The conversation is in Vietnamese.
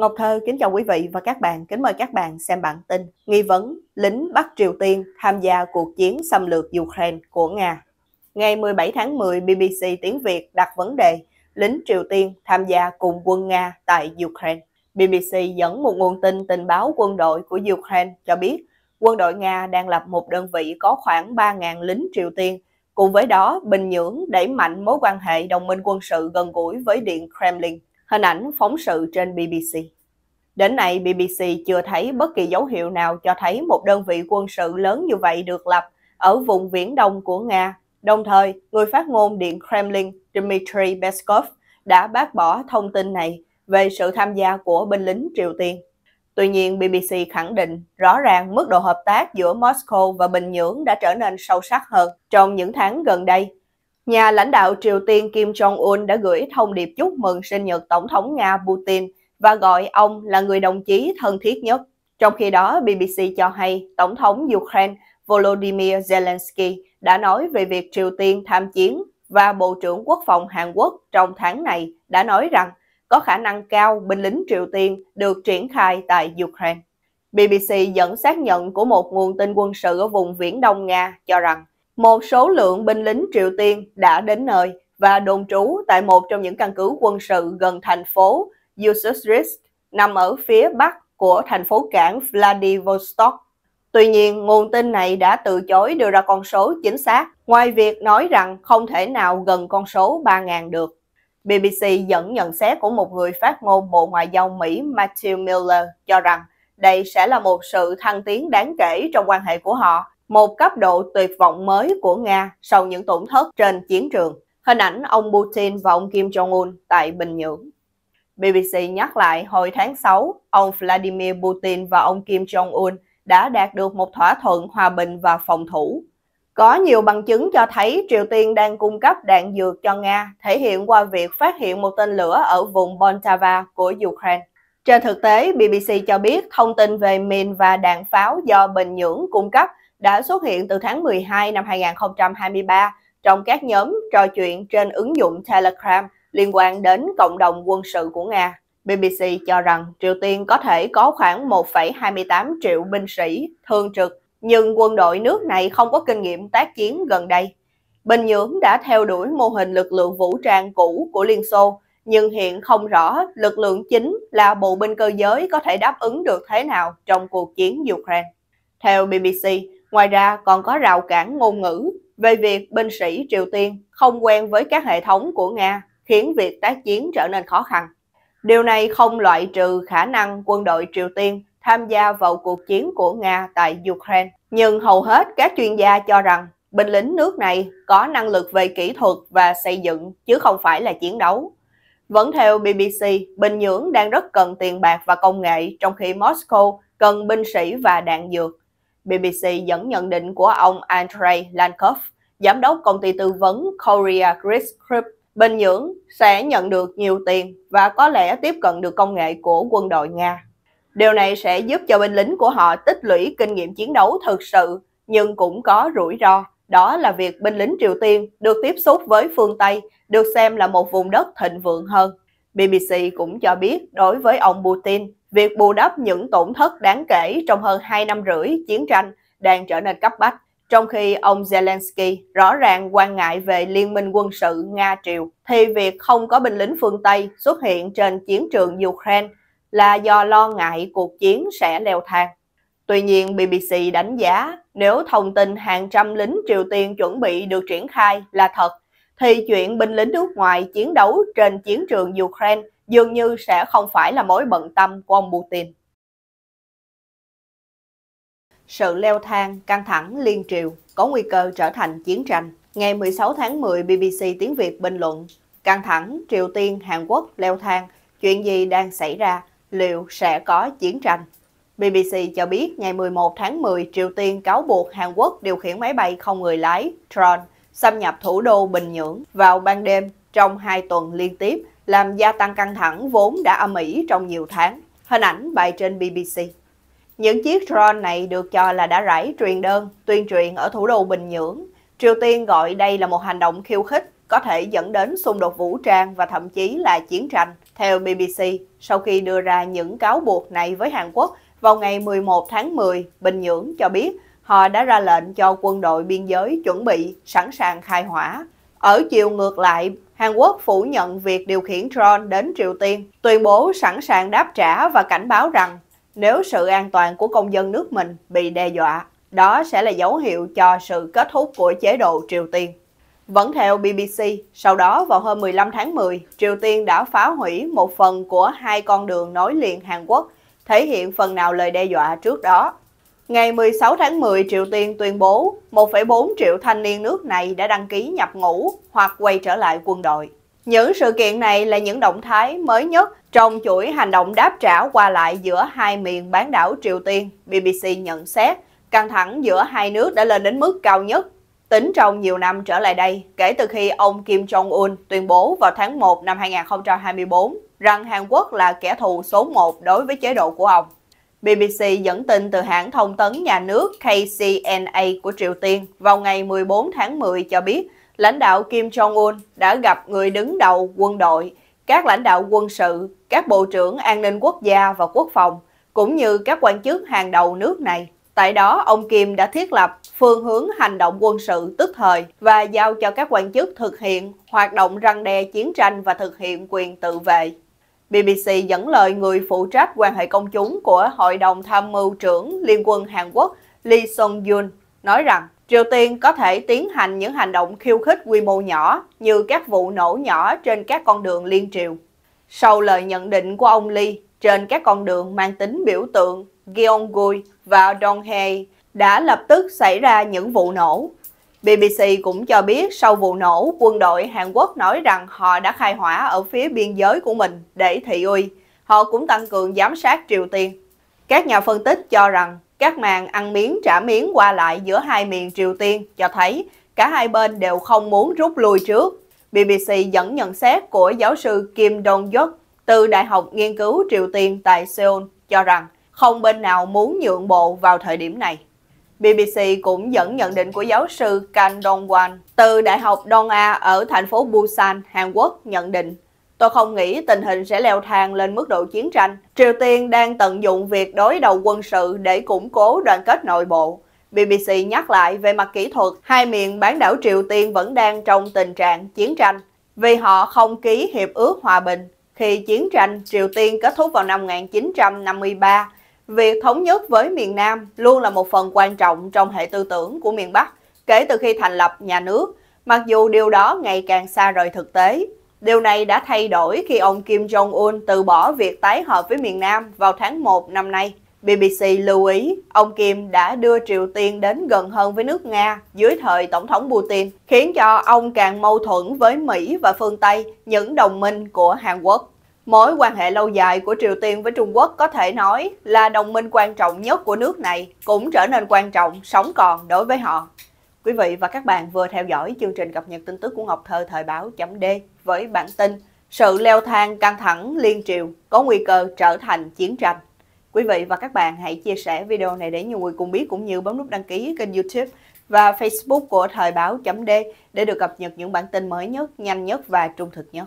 Ngọc Thơ kính chào quý vị và các bạn, kính mời các bạn xem bản tin Nghi vấn lính Bắc Triều Tiên tham gia cuộc chiến xâm lược Ukraine của Nga. Ngày 17 tháng 10, BBC tiếng Việt đặt vấn đề lính Triều Tiên tham gia cùng quân Nga tại Ukraine. BBC dẫn một nguồn tin tình báo quân đội của Ukraine cho biết quân đội Nga đang lập một đơn vị có khoảng 3.000 lính Triều Tiên. Cùng với đó, Bình Nhưỡng đẩy mạnh mối quan hệ đồng minh quân sự gần gũi với Điện Kremlin hình ảnh phóng sự trên BBC. Đến nay, BBC chưa thấy bất kỳ dấu hiệu nào cho thấy một đơn vị quân sự lớn như vậy được lập ở vùng viễn đông của Nga. Đồng thời, người phát ngôn Điện Kremlin Dmitry Peskov đã bác bỏ thông tin này về sự tham gia của binh lính Triều Tiên. Tuy nhiên, BBC khẳng định rõ ràng mức độ hợp tác giữa Moscow và Bình Nhưỡng đã trở nên sâu sắc hơn trong những tháng gần đây Nhà lãnh đạo Triều Tiên Kim Jong-un đã gửi thông điệp chúc mừng sinh nhật Tổng thống Nga Putin và gọi ông là người đồng chí thân thiết nhất. Trong khi đó, BBC cho hay Tổng thống Ukraine Volodymyr Zelensky đã nói về việc Triều Tiên tham chiến và Bộ trưởng Quốc phòng Hàn Quốc trong tháng này đã nói rằng có khả năng cao binh lính Triều Tiên được triển khai tại Ukraine. BBC dẫn xác nhận của một nguồn tin quân sự ở vùng Viễn Đông Nga cho rằng một số lượng binh lính Triều Tiên đã đến nơi và đồn trú tại một trong những căn cứ quân sự gần thành phố Yusurisk nằm ở phía bắc của thành phố cảng Vladivostok. Tuy nhiên, nguồn tin này đã từ chối đưa ra con số chính xác, ngoài việc nói rằng không thể nào gần con số 3.000 được. BBC dẫn nhận xét của một người phát ngôn Bộ Ngoại giao Mỹ Matthew Miller cho rằng đây sẽ là một sự thăng tiến đáng kể trong quan hệ của họ một cấp độ tuyệt vọng mới của Nga sau những tổn thất trên chiến trường. Hình ảnh ông Putin và ông Kim Jong-un tại Bình Nhưỡng. BBC nhắc lại hồi tháng 6, ông Vladimir Putin và ông Kim Jong-un đã đạt được một thỏa thuận hòa bình và phòng thủ. Có nhiều bằng chứng cho thấy Triều Tiên đang cung cấp đạn dược cho Nga, thể hiện qua việc phát hiện một tên lửa ở vùng Poltava của Ukraine. Trên thực tế, BBC cho biết thông tin về mìn và đạn pháo do Bình Nhưỡng cung cấp đã xuất hiện từ tháng 12 năm 2023 trong các nhóm trò chuyện trên ứng dụng Telegram liên quan đến cộng đồng quân sự của Nga. BBC cho rằng Triều Tiên có thể có khoảng 1,28 triệu binh sĩ thường trực, nhưng quân đội nước này không có kinh nghiệm tác chiến gần đây. Bình Nhưỡng đã theo đuổi mô hình lực lượng vũ trang cũ của Liên Xô, nhưng hiện không rõ lực lượng chính là bộ binh cơ giới có thể đáp ứng được thế nào trong cuộc chiến Ukraine. Theo BBC, Ngoài ra còn có rào cản ngôn ngữ về việc binh sĩ Triều Tiên không quen với các hệ thống của Nga khiến việc tác chiến trở nên khó khăn. Điều này không loại trừ khả năng quân đội Triều Tiên tham gia vào cuộc chiến của Nga tại Ukraine. Nhưng hầu hết các chuyên gia cho rằng binh lính nước này có năng lực về kỹ thuật và xây dựng chứ không phải là chiến đấu. Vẫn theo BBC, Bình Nhưỡng đang rất cần tiền bạc và công nghệ trong khi Moscow cần binh sĩ và đạn dược. BBC dẫn nhận định của ông Andrei Lankov, giám đốc công ty tư vấn Korea Risk Group. Bình Nhưỡng sẽ nhận được nhiều tiền và có lẽ tiếp cận được công nghệ của quân đội Nga. Điều này sẽ giúp cho binh lính của họ tích lũy kinh nghiệm chiến đấu thực sự, nhưng cũng có rủi ro. Đó là việc binh lính Triều Tiên được tiếp xúc với phương Tây được xem là một vùng đất thịnh vượng hơn. BBC cũng cho biết đối với ông Putin, Việc bù đắp những tổn thất đáng kể trong hơn 2 năm rưỡi chiến tranh đang trở nên cấp bách, trong khi ông Zelensky rõ ràng quan ngại về liên minh quân sự Nga-Triều, thì việc không có binh lính phương Tây xuất hiện trên chiến trường Ukraine là do lo ngại cuộc chiến sẽ leo thang. Tuy nhiên, BBC đánh giá nếu thông tin hàng trăm lính Triều Tiên chuẩn bị được triển khai là thật thì chuyện binh lính nước ngoài chiến đấu trên chiến trường Ukraine dường như sẽ không phải là mối bận tâm của ông Putin. Sự leo thang, căng thẳng liên triều có nguy cơ trở thành chiến tranh. Ngày 16 tháng 10, BBC tiếng Việt bình luận Căng thẳng Triều Tiên, Hàn Quốc leo thang, chuyện gì đang xảy ra, liệu sẽ có chiến tranh? BBC cho biết ngày 11 tháng 10, Triều Tiên cáo buộc Hàn Quốc điều khiển máy bay không người lái, drone, xâm nhập thủ đô Bình Nhưỡng vào ban đêm trong hai tuần liên tiếp làm gia tăng căng thẳng vốn đã âm ỉ trong nhiều tháng. Hình ảnh bài trên BBC. Những chiếc drone này được cho là đã rải truyền đơn, tuyên truyền ở thủ đô Bình Nhưỡng. Triều Tiên gọi đây là một hành động khiêu khích có thể dẫn đến xung đột vũ trang và thậm chí là chiến tranh, theo BBC, sau khi đưa ra những cáo buộc này với Hàn Quốc vào ngày 11 tháng 10, Bình Nhưỡng cho biết họ đã ra lệnh cho quân đội biên giới chuẩn bị sẵn sàng khai hỏa. Ở chiều ngược lại, Hàn Quốc phủ nhận việc điều khiển drone đến Triều Tiên, tuyên bố sẵn sàng đáp trả và cảnh báo rằng nếu sự an toàn của công dân nước mình bị đe dọa, đó sẽ là dấu hiệu cho sự kết thúc của chế độ Triều Tiên. Vẫn theo BBC, sau đó vào hôm 15 tháng 10, Triều Tiên đã phá hủy một phần của hai con đường nối liền Hàn Quốc, thể hiện phần nào lời đe dọa trước đó. Ngày 16 tháng 10, Triều Tiên tuyên bố 1,4 triệu thanh niên nước này đã đăng ký nhập ngũ hoặc quay trở lại quân đội. Những sự kiện này là những động thái mới nhất trong chuỗi hành động đáp trả qua lại giữa hai miền bán đảo Triều Tiên, BBC nhận xét. Căng thẳng giữa hai nước đã lên đến mức cao nhất tính trong nhiều năm trở lại đây, kể từ khi ông Kim Jong-un tuyên bố vào tháng 1 năm 2024 rằng Hàn Quốc là kẻ thù số 1 đối với chế độ của ông. BBC dẫn tin từ hãng thông tấn nhà nước KCNA của Triều Tiên vào ngày 14 tháng 10 cho biết lãnh đạo Kim Jong-un đã gặp người đứng đầu quân đội, các lãnh đạo quân sự, các bộ trưởng an ninh quốc gia và quốc phòng, cũng như các quan chức hàng đầu nước này. Tại đó, ông Kim đã thiết lập phương hướng hành động quân sự tức thời và giao cho các quan chức thực hiện hoạt động răng đe chiến tranh và thực hiện quyền tự vệ. BBC dẫn lời người phụ trách quan hệ công chúng của Hội đồng Tham mưu trưởng Liên quân Hàn Quốc Lee Sung Yun nói rằng Triều Tiên có thể tiến hành những hành động khiêu khích quy mô nhỏ như các vụ nổ nhỏ trên các con đường liên triều. Sau lời nhận định của ông Lee trên các con đường mang tính biểu tượng, Gyeonggui và Donghae đã lập tức xảy ra những vụ nổ BBC cũng cho biết sau vụ nổ, quân đội Hàn Quốc nói rằng họ đã khai hỏa ở phía biên giới của mình để thị uy. Họ cũng tăng cường giám sát Triều Tiên. Các nhà phân tích cho rằng các màn ăn miếng trả miếng qua lại giữa hai miền Triều Tiên cho thấy cả hai bên đều không muốn rút lui trước. BBC dẫn nhận xét của giáo sư Kim Dong Yuk từ Đại học Nghiên cứu Triều Tiên tại Seoul cho rằng không bên nào muốn nhượng bộ vào thời điểm này. BBC cũng dẫn nhận định của giáo sư Kang Dong-wan từ Đại học Đông A ở thành phố Busan, Hàn Quốc nhận định Tôi không nghĩ tình hình sẽ leo thang lên mức độ chiến tranh. Triều Tiên đang tận dụng việc đối đầu quân sự để củng cố đoàn kết nội bộ. BBC nhắc lại về mặt kỹ thuật, hai miền bán đảo Triều Tiên vẫn đang trong tình trạng chiến tranh vì họ không ký hiệp ước hòa bình. Khi chiến tranh Triều Tiên kết thúc vào năm 1953, việc thống nhất với miền Nam luôn là một phần quan trọng trong hệ tư tưởng của miền Bắc kể từ khi thành lập nhà nước, mặc dù điều đó ngày càng xa rời thực tế. Điều này đã thay đổi khi ông Kim Jong-un từ bỏ việc tái hợp với miền Nam vào tháng 1 năm nay. BBC lưu ý, ông Kim đã đưa Triều Tiên đến gần hơn với nước Nga dưới thời Tổng thống Putin, khiến cho ông càng mâu thuẫn với Mỹ và phương Tây, những đồng minh của Hàn Quốc. Mối quan hệ lâu dài của Triều Tiên với Trung Quốc có thể nói là đồng minh quan trọng nhất của nước này cũng trở nên quan trọng sống còn đối với họ. Quý vị và các bạn vừa theo dõi chương trình cập nhật tin tức của Ngọc Thơ thời báo chấm D với bản tin Sự leo thang căng thẳng liên triều có nguy cơ trở thành chiến tranh. Quý vị và các bạn hãy chia sẻ video này để nhiều người cùng biết cũng như bấm nút đăng ký kênh youtube và facebook của thời báo chấm D để được cập nhật những bản tin mới nhất, nhanh nhất và trung thực nhất.